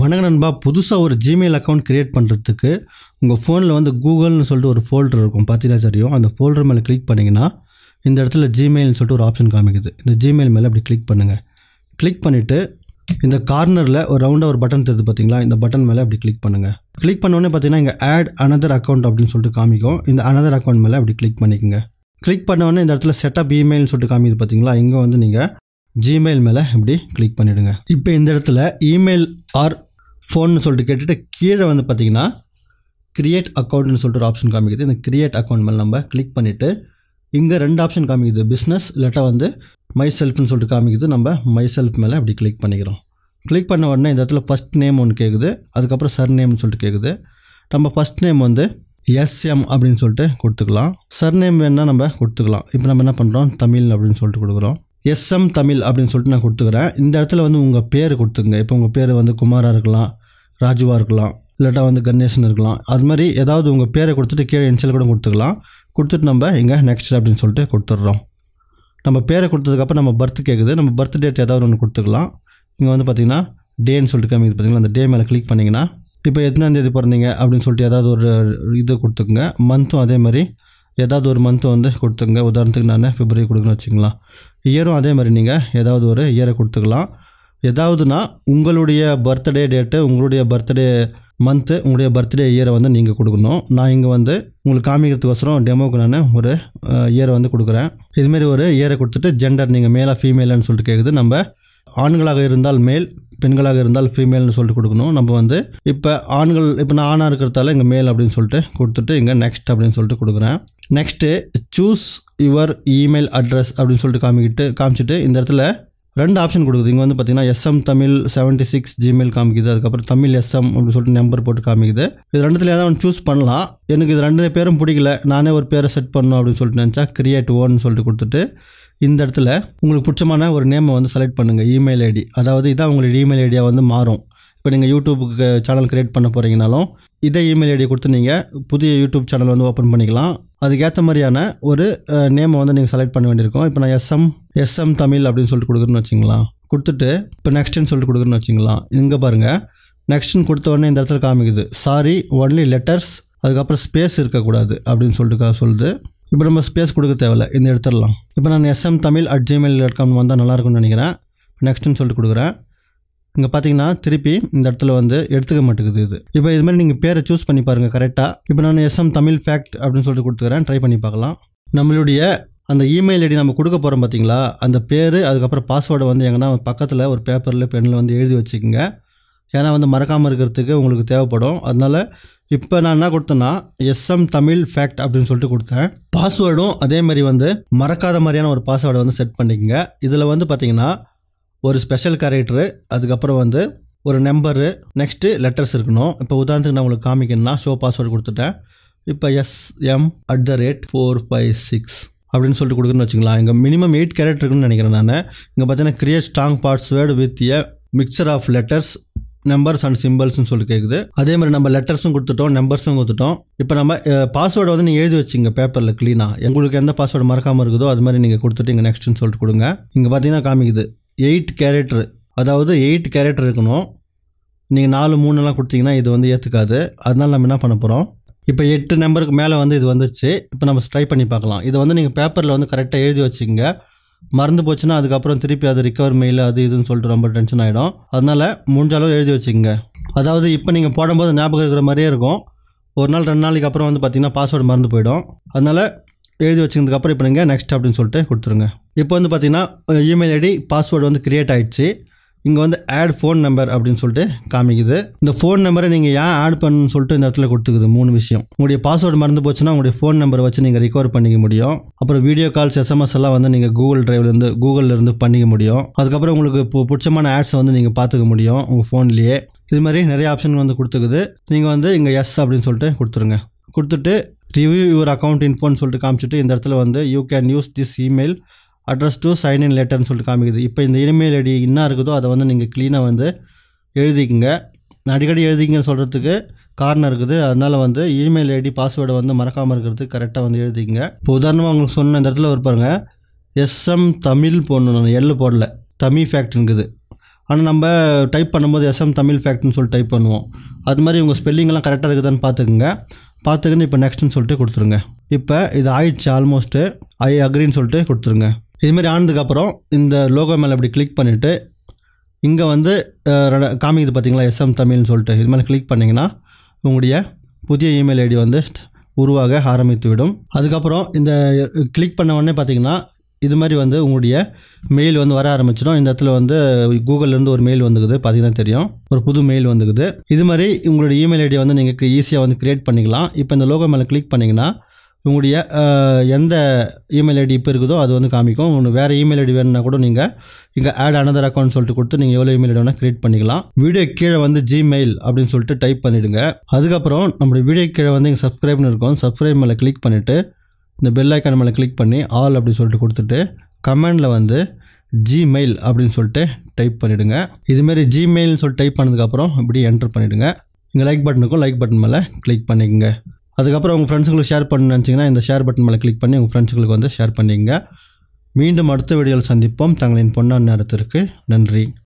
வணக்க நண்பா புதுசாக ஒரு ஜிமெயில் அக்கௌண்ட் க்ரியேட் பண்ணுறதுக்கு உங்கள் ஃபோனில் வந்து கூகுள்னு சொல்லிட்டு ஒரு ஃபோல்டர் இருக்கும் பார்த்தீங்கன்னா தெரியும் அந்த ஃபோல்டர் மேலே கிளிக் பண்ணிங்கன்னா இந்த இடத்துல ஜிமெயில்னு சொல்லிட்டு ஒரு ஆப்ஷன் காமிக்குது இந்த ஜிமெயில் மேலே அப்படி கிளிக் பண்ணுங்கள் கிளிக் பண்ணிவிட்டு இந்த கார்னரில் ஒரு ரவுண்டாக ஒரு பட்டன் தருது பார்த்தீங்களா இந்த பட்டன் மேலே அப்படி கிளிக் பண்ணுங்கள் கிளிக் பண்ணோடனே பார்த்தீங்கன்னா இங்கே ஆட் அனதர் அக்கௌண்ட் அப்படின்னு சொல்லிட்டு காமிக்கும் இந்த அனதர் அக்கௌண்ட் மேலே அப்படி கிளிக் பண்ணிக்கோங்க கிளிக் பண்ணோடனே இந்த இடத்துல செட்டப் இமெயில்னு சொல்லிட்டு காமிக்குது பார்த்தீங்களா இங்கே வந்து நீங்கள் ஜிமெயில் மேலே இப்படி கிளிக் பண்ணிவிடுங்க இப்போ இந்த இடத்துல இமெயில் ஆர் ஃபோன்னு சொல்லிட்டு கேட்டுட்டு கீழே வந்து பார்த்தீங்கன்னா க்ரியேட் அக்கௌண்ட்னு சொல்லிட்டு ஒரு ஆப்ஷன் காமிக்குது இந்த க்ரியேட் அக்கௌண்ட் மேலே நம்ம கிளிக் பண்ணிவிட்டு இங்கே ரெண்டு ஆப்ஷன் காமிக்குது பிஸ்னஸ் இல்லாட்டா வந்து மை செல்ஃப்னு சொல்லிட்டு காமிக்குது நம்ம மை செல்ஃப் மேலே இப்படி கிளிக் பண்ணிக்கிறோம் கிளிக் பண்ண உடனே இந்த இடத்துல ஃபஸ்ட் நேம் ஒன்று கேட்குது அதுக்கப்புறம் சர் நேம்னு சொல்லிட்டு கேட்குது நம்ம ஃபஸ்ட் நேம் வந்து எஸ்எம் அப்படின்னு சொல்லிட்டு கொடுத்துக்கலாம் சர்நேம் வேணால் நம்ம கொடுத்துக்கலாம் இப்போ நம்ம என்ன பண்ணுறோம் தமிழ் அப்படின்னு சொல்லிட்டு கொடுக்குறோம் எஸ்எம் தமிழ் அப்படின்னு சொல்லிட்டு நான் கொடுத்துக்கிறேன் இந்த இடத்துல வந்து உங்கள் பேர் கொடுத்துங்க இப்போ உங்கள் பேர் வந்து குமாராக இருக்கலாம் ராஜுவாக இருக்கலாம் இல்லாட்டா வந்து கணேசன் இருக்கலாம் அது மாதிரி ஏதாவது உங்கள் பேரை கொடுத்துட்டு கீழே இன்சல் கூட கொடுத்துக்கலாம் கொடுத்துட்டு நம்ம இங்கே நெக்ஸ்ட் அப்படின்னு சொல்லிட்டு கொடுத்துட்றோம் நம்ம பேரை கொடுத்ததுக்கப்புறம் நம்ம பர்த் கேட்குது நம்ம பர்த் டேட் ஏதாவது ஒன்று கொடுத்துக்கலாம் இங்கே வந்து பார்த்திங்கன்னா டேன்னு சொல்லிட்டு காமிக்குது பார்த்திங்களா அந்த டே மேலே கிளிக் பண்ணிங்கன்னா இப்போ எத்தனாந்தேதி பிறந்தீங்க அப்படின்னு சொல்லிட்டு ஏதாவது ஒரு இது கொடுத்துக்குங்க மந்த்தும் அதே மாதிரி ஏதாவது ஒரு மந்த்து வந்து கொடுத்துங்க உதாரணத்துக்கு நான் பிப்ரவரி கொடுக்குன்னு வச்சுக்கலாம் இயரும் அதே மாதிரி நீங்கள் ஏதாவது ஒரு இயரை கொடுத்துக்கலாம் ஏதாவதுனா உங்களுடைய பர்த்டே டேட்டு உங்களுடைய பர்த்டே மந்த்து உங்களுடைய பர்த்டே இயரை வந்து நீங்கள் கொடுக்கணும் நான் இங்கே வந்து உங்களுக்கு காமிக்கிறதுக்கோசரம் டெமோக்கு நான் ஒரு இயரை வந்து கொடுக்குறேன் இதுமாரி ஒரு இயரை கொடுத்துட்டு ஜெண்டர் நீங்கள் மேலாக ஃபீமேலன்னு சொல்லிட்டு கேட்குது நம்ம ஆண்களாக இருந்தால் மேல் பெண்களாக இருந்தால் ஃபீமேல்னு சொல்லிட்டு கொடுக்கணும் நம்ம வந்து இப்போ ஆண்கள் இப்போ நான் ஆணாக இருக்கிறதால இங்கே மேல் அப்படின்னு சொல்லிட்டு கொடுத்துட்டு இங்கே நெக்ஸ்ட் அப்படின்னு சொல்லிட்டு கொடுக்குறேன் next choose your email address அப்படின்னு சொல்லிட்டு காமிக்கிட்டு காமிச்சிட்டு இந்த இடத்துல ரெண்டு ஆப்ஷன் கொடுக்குது இங்கே வந்து பார்த்தீங்கன்னா SM Tamil seventy six Gmail காமிக்குது அதுக்கப்புறம் தமிழ் எஸ்எம் அப்படின்னு சொல்லிட்டு நம்பர் போட்டு காமிக்குது இது ரெண்டுத்துல ஏதாவது ஒன்று சூஸ் பண்ணலாம் எனக்கு இது ரெண்டு பேரும் பிடிக்கல நானே ஒரு பேரை செட் பண்ணணும் அப்படின்னு சொல்லிட்டு நினச்சா கிரியேட் ஓன்னு சொல்லிட்டு கொடுத்துட்டு இந்த இடத்துல உங்களுக்கு பிடிச்சமான ஒரு நேமை வந்து செலக்ட் பண்ணுங்கள் இமெயில் ஐடி அதாவது இதான் உங்களுடைய இமெயில் ஐடியா வந்து மாறும் இப்போ நீங்கள் யூடியூப்புக்கு சேனல் க்ரியேட் பண்ண போகிறீங்கனாலும் இதே இமெயில் ஐடியை கொடுத்து நீங்கள் புதிய யூடியூப் சேனல் வந்து ஓப்பன் பண்ணிக்கலாம் அதுக்கேற்ற மாதிரியான ஒரு நேமை வந்து நீங்கள் செலக்ட் பண்ண வேண்டியிருக்கும் இப்போ நான் எஸ்எம் எஸ்எம் தமிழ் அப்படின்னு சொல்லிட்டு கொடுக்குறேன்னு வச்சிங்களா கொடுத்துட்டு இப்போ நெக்ஸ்ட்டுன்னு சொல்லிட்டு கொடுக்குறேன்னு வச்சிங்களா இங்கே பாருங்கள் நெக்ஸ்ட்னு கொடுத்த உடனே இந்த இடத்துல காமிக்குது சாரி ஒன்லி லெட்டர்ஸ் அதுக்கப்புறம் ஸ்பேஸ் இருக்கக்கூடாது அப்படின்னு சொல்லிட்டு சொல்லுது இப்போ நம்ம ஸ்பேஸ் கொடுக்க தேவையில்ல இந்த எடுத்துடலாம் இப்போ நான் SM Tamil at Gmail dot com வந்தால் நல்லாயிருக்கும்னு நினைக்கிறேன் நெக்ஸ்ட்டுன்னு சொல்லிட்டு கொடுக்குறேன் இங்கே பார்த்தீங்கன்னா திருப்பி இந்த இடத்துல வந்து எடுத்துக்க மாட்டேங்குது இது இப்போ இது மாதிரி நீங்கள் பேரை சூஸ் பண்ணி பாருங்கள் கரெக்டாக இப்போ நான் எஸ்எம் தமிழ் ஃபேக்ட் அப்படின்னு சொல்லிட்டு கொடுத்துக்கிறேன் ட்ரை பண்ணி பார்க்கலாம் நம்மளுடைய அந்த இமெயில் ஐடி நம்ம கொடுக்க போகிறோம் பார்த்தீங்களா அந்த பேர் அதுக்கப்புறம் பாஸ்வேர்டை வந்து எங்கன்னா பக்கத்தில் ஒரு பேப்பரில் பெண்ணில் வந்து எழுதி வச்சுக்கோங்க ஏன்னா வந்து மறக்காமல் இருக்கிறதுக்கு உங்களுக்கு தேவைப்படும் அதனால் இப்போ நான் என்ன கொடுத்தேன்னா எஸ்எம் தமிழ் ஃபேக்ட் அப்படின்னு சொல்லிட்டு கொடுத்தேன் பாஸ்வேர்டும் அதே மாதிரி வந்து மறக்காத மாதிரியான ஒரு பாஸ்வேர்டை வந்து செட் பண்ணிக்கங்க இதில் வந்து பார்த்தீங்கன்னா ஒரு ஸ்பெஷல் கேரக்டரு அதுக்கப்புறம் வந்து ஒரு நம்பரு நெக்ஸ்ட்டு லெட்டர்ஸ் இருக்கணும் இப்போ உதாரணத்துக்கு நான் உங்களுக்கு காமிக்கணும்னா ஷோ பாஸ்வேர்டு கொடுத்துட்டேன் இப்போ S M at the rate four five six அப்படின்னு சொல்லிட்டு கொடுக்குறேன்னு வச்சுக்கலாம் இங்கே மினிமம் எயிட் கேரக்டர் இருக்குன்னு நினைக்கிறேன் நான் இங்கே பார்த்தீங்கன்னா create strong password with a mixture of letters numbers and சிம்பிள்ஸ்னு சொல்லி கேட்குது அதே மாதிரி நம்ம லெட்டர்ஸும் கொடுத்துட்டோம் நம்பர்ஸும் கொடுத்துட்டோம் இப்போ நம்ம பாஸ்வேர்டை வந்து நீங்கள் எழுதி வச்சுங்க பேப்பரில் க்ளீனாக எங்களுக்கு எந்த பாஸ்வேர்டு மறக்காமல் இருக்குதோ அது மாதிரி நீங்கள் கொடுத்துட்டு இங்கே நெக்ஸ்ட்டுன்னு சொல்லிட்டு கொடுங்க இங்கே பார்த்தீங்கன்னா காமிக்குது எயிட் கேரக்டர் அதாவது எயிட் கேரக்டர் இருக்கணும் நீங்கள் நாலு மூணுலாம் கொடுத்தீங்கன்னா இது வந்து ஏற்றுக்காது அதனால நம்ம என்ன பண்ண போகிறோம் இப்போ எட்டு நம்பருக்கு மேலே வந்து இது வந்துச்சு இப்போ நம்ம ட்ரை பண்ணி பார்க்கலாம் இதை வந்து நீங்கள் பேப்பரில் வந்து கரெக்டாக எழுதி வச்சுக்கோங்க மறந்து போச்சுன்னா அதுக்கப்புறம் திருப்பி அது ரிக்கவர் மெயில் அது இதுன்னு சொல்லிட்டு ரொம்ப டென்ஷன் ஆகிடும் அதனால் முடிஞ்சளவு எழுதி வச்சுக்கோங்க அதாவது இப்போ நீங்கள் போடும்போது ஞாபகம் இருக்கிற மாதிரியே இருக்கும் ஒரு நாள் ரெண்டு நாளைக்கு அப்புறம் வந்து பார்த்திங்கன்னா பாஸ்வேர்டு மறந்து போயிடும் அதனால் எழுதி வச்சுக்கிறதுக்கப்புறம் இப்போ நீங்கள் நெக்ஸ்ட் அப்படின்னு சொல்லிட்டு கொடுத்துருங்க இப்போ வந்து பார்த்திங்கன்னா இமெயில் ஐடி பாஸ்வேர்டு வந்து க்ரியேட் ஆகிடுச்சு இங்கே வந்து ஆட் ஃபோன் நம்பர் அப்படின்னு சொல்லிட்டு காமிக்குது இந்த ஃபோன் நம்பரை நீங்கள் ஏன் ஆட் பண்ணுன்னு சொல்லிட்டு இந்த இடத்துல கொடுத்துக்குது மூணு விஷயம் உங்களுடைய பாஸ்வேர்டு மறந்து போச்சுன்னா உங்களுடைய ஃபோன் நம்பரை வச்சு நீங்கள் ரிகவர் பண்ணிக்க முடியும் அப்புறம் வீடியோ கால்ஸ் எஸ்எம்எஸ் எல்லாம் வந்து நீங்கள் கூகுள் ட்ரைவ்லேருந்து கூகுள்லேருந்து பண்ணிக்க முடியும் அதுக்கப்புறம் உங்களுக்கு இப்போ பிடிச்சமான ஆட்ஸை வந்து நீங்கள் பார்த்துக்க முடியும் உங்கள் ஃபோன்லேயே இது மாதிரி நிறைய ஆப்ஷன் வந்து கொடுத்துக்குது நீங்கள் வந்து இங்கே எஸ் அப்படின்னு சொல்லிட்டு கொடுத்துருங்க கொடுத்துட்டு ரிவ்யூ யுவர் அக்கௌண்ட் இன்ஃபோன்னு சொல்லிட்டு காமிச்சிட்டு இந்த இடத்துல வந்து you can use this email address to in லெட்டர்னு சொல்லிட்டு காமிக்குது இப்போ இந்த இமெயில் ஐடி என்ன இருக்குதோ அதை வந்து நீங்கள் க்ளீனாக வந்து எழுதிக்கங்க அடிக்கடி எழுதிங்கன்னு சொல்கிறதுக்கு காரணம் இருக்குது அதனால் வந்து இமெயில் ஐடி பாஸ்வேர்டை வந்து மறக்காமல் இருக்கிறது கரெக்டாக வந்து எழுதிக்கங்க இப்போ உதாரணமாக உங்களுக்கு சொன்ன இந்த இடத்துல ஒரு பாருங்கள் எஸ்எம் தமிழ் போடணும் நான் எல்லு போடல தமிழ் ஃபேக்ட்ருங்குது ஆனால் நம்ம டைப் பண்ணும்போது எஸ்எம் தமிழ் ஃபேக்ட்னு சொல்லி டைப் பண்ணுவோம் அது மாதிரி உங்கள் ஸ்பெல்லிங்கெல்லாம் கரெக்டாக இருக்குதான்னு பார்த்துக்குங்க பார்த்துக்குன்னு இப்போ நெக்ஸ்ட்னு சொல்லிட்டு கொடுத்துருங்க இப்போ இது ஆயிடுச்சு ஆல்மோஸ்ட்டு ஐ அக்ரின்னு சொல்லிட்டு கொடுத்துருங்க இதுமாரி ஆனதுக்கப்புறம் இந்த லோகோ மேலே இப்படி கிளிக் பண்ணிவிட்டு இங்கே வந்து காமிக்குது பார்த்தீங்களா எஸ்எம் தமிழ்னு சொல்லிட்டு இது மாதிரி கிளிக் பண்ணிங்கன்னா உங்களுடைய புதிய இமெயில் ஐடி வந்து உருவாக ஆரம்பித்து விடும் அதுக்கப்புறம் இந்த கிளிக் பண்ண உடனே பார்த்தீங்கன்னா இது மாதிரி வந்து உங்களுடைய மெயில் வந்து வர ஆரம்பிச்சிடும் இந்த இடத்துல வந்து கூகுள்லேருந்து ஒரு மெயில் வந்துக்குது பார்த்தீங்கன்னா தெரியும் ஒரு புது மெயில் வந்துக்குது இது மாதிரி உங்களுடைய இமெயில் ஐடியை வந்து நீங்கள் ஈஸியாக வந்து க்ரியேட் பண்ணிக்கலாம் இப்போ இந்த லோகோ மேலே கிளிக் பண்ணிங்கன்னா உங்களுடைய எந்த இமெயில் ஐடி இப்போ இருக்குதோ அது வந்து காமிக்கும் உங்களுக்கு வேறு இமெயில் ஐடி வேணும்னா கூட நீங்கள் இங்கே ஆட் அனதர் அக்கௌண்ட் சொல்லிட்டு கொடுத்து நீங்கள் எவ்வளோ இமெயில் ஐடி வேணால் க்ரியேட் பண்ணிக்கலாம் வீடியோ கீழே வந்து ஜிமெயில் அப்படின்னு சொல்லிட்டு டைப் பண்ணிவிடுங்க அதுக்கப்புறம் நம்மளுடைய வீடியோ கீழே வந்து இங்கே சப்ஸ்கிரைப்னு இருக்கும் சப்ஸ்கிரைப் மேலே கிளிக் பண்ணிவிட்டு இந்த பெல் ஐக்கான் மேலே கிளிக் பண்ணி ஆல் அப்படின்னு சொல்லிட்டு கொடுத்துட்டு கமெண்டில் வந்து ஜிமெயில் அப்படின்னு சொல்லிட்டு டைப் பண்ணிவிடுங்க இதுமாரி ஜிமெயில்னு சொல்லிட்டு டைப் பண்ணதுக்கப்புறம் இப்படி என்டர் பண்ணிவிடுங்க இங்கே லைக் பட்டனுக்கும் லைக் பட்டன் மேலே கிளிக் பண்ணிக்கோங்க அதுக்கப்புறம் உங்கள் ஃப்ரெண்ட்ஸுங்களுக்கு ஷேர் பண்ண நினச்சிங்கன்னா இந்த ஷேர் பட்டன் மேலே கிளிக் பண்ணி உங்கள் ஃப்ரெண்ட்ஸுங்களுக்கு வந்து ஷேர் பண்ணிங்க மீண்டும் அடுத்த வீடியோவில் சந்திப்போம் தங்களின் பொன்னான் நேரத்திற்கு நன்றி